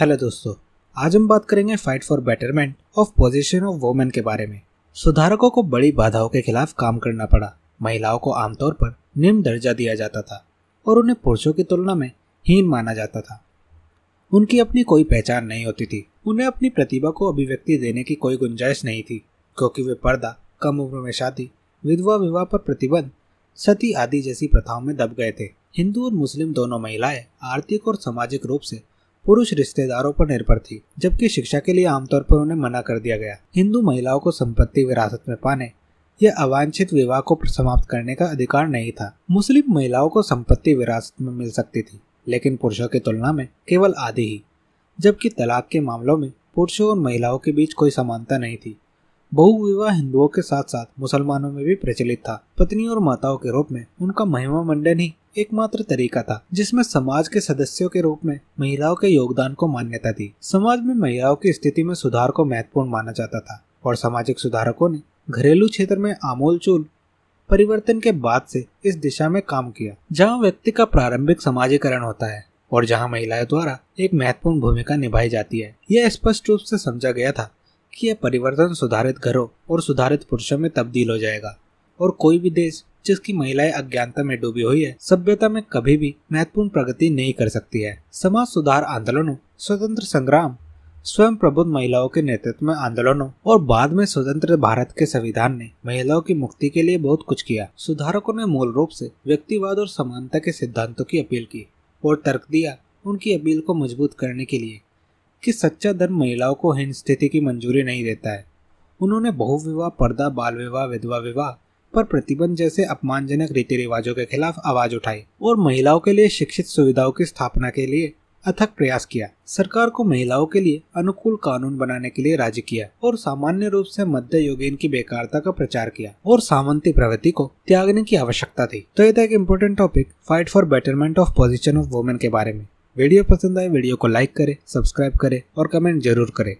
hello दोस्तों आज हम बात करेंगे fight for betterment of position of women के बारे में सुधारकों को बड़ी बाधाओं के खिलाफ काम करना पड़ा महिलाओं को आमतौर पर निम्न दर्जा दिया जाता था और उन्हें पुरुषों की तुलना में हीन माना जाता था उनकी अपनी कोई पहचान नहीं होती थी उन्हें अपनी प्रतिभा को अभिव्यक्ति देने की कोई गुंजाइश नहीं थी क्योंकि वे पर्दा कम उम्र में शादी विधवा विवाह पर प्रतिबंध सती आदि जैसी प्रथाओं में दब गए थे हिंदू और मुस्लिम दोनों महिलाएं आर्थिक और सामाजिक रूप से पुरुष रिश्तेदारों पर निर्भर थी जबकि शिक्षा के लिए आमतौर पर उन्हें मना कर दिया गया हिंदू महिलाओं को संपत्ति विरासत में पाने या अवांछित विवाह को समाप्त करने का अधिकार नहीं था मुस्लिम महिलाओं को संपत्ति विरासत में मिल सकती थी लेकिन पुरुषों की तुलना में केवल आधी ही जबकि तलाक के मामलों में पुरुषों और महिलाओं के बीच कोई समानता नहीं थी बहुविवाह हिंदुओं के साथ साथ मुसलमानों में भी प्रचलित था पत्नी और माताओं के रूप में उनका महिमा मंडन ही एकमात्र तरीका था जिसमें समाज के सदस्यों के रूप में महिलाओं के योगदान को मान्यता दी समाज में महिलाओं की स्थिति में सुधार को महत्वपूर्ण माना जाता था और सामाजिक सुधारकों ने घरेलू क्षेत्र में चूल परिवर्तन के बाद से इस दिशा में काम किया जहाँ व्यक्ति का प्रारंभिक समाजीकरण होता है और जहाँ महिलाओं द्वारा एक महत्वपूर्ण भूमिका निभाई जाती है यह स्पष्ट रूप से समझा गया था कि यह परिवर्तन सुधारित घरों और सुधारित पुरुषों में तब्दील हो जाएगा और कोई भी देश जिसकी महिलाएं अज्ञानता में डूबी हुई है सभ्यता में कभी भी महत्वपूर्ण प्रगति नहीं कर सकती है समाज सुधार आंदोलनों स्वतंत्र संग्राम स्वयं प्रबुद्ध महिलाओं के नेतृत्व में आंदोलनों और बाद में स्वतंत्र भारत के संविधान ने महिलाओं की मुक्ति के लिए बहुत कुछ किया सुधारकों ने मूल रूप से व्यक्तिवाद और समानता के सिद्धांतों की अपील की और तर्क दिया उनकी अपील को मजबूत करने के लिए कि सच्चा धर्म महिलाओं को हीन स्थिति की मंजूरी नहीं देता है उन्होंने बहुविवाह पर्दा बाल विवाह विधवा विवाह पर प्रतिबंध जैसे अपमानजनक रीति रिवाजों के खिलाफ आवाज उठाई और महिलाओं के लिए शिक्षित सुविधाओं की स्थापना के लिए अथक प्रयास किया सरकार को महिलाओं के लिए अनुकूल कानून बनाने के लिए राजी किया और सामान्य रूप से मध्य योगेन की बेकारता का प्रचार किया और सामंती प्रवृत्ति को त्यागने की आवश्यकता थी तो ये था एक important topic fight for betterment of position of women के बारे में वीडियो पसंद आए वीडियो को लाइक करे सब्सक्राइब करे और कमेंट जरूर करे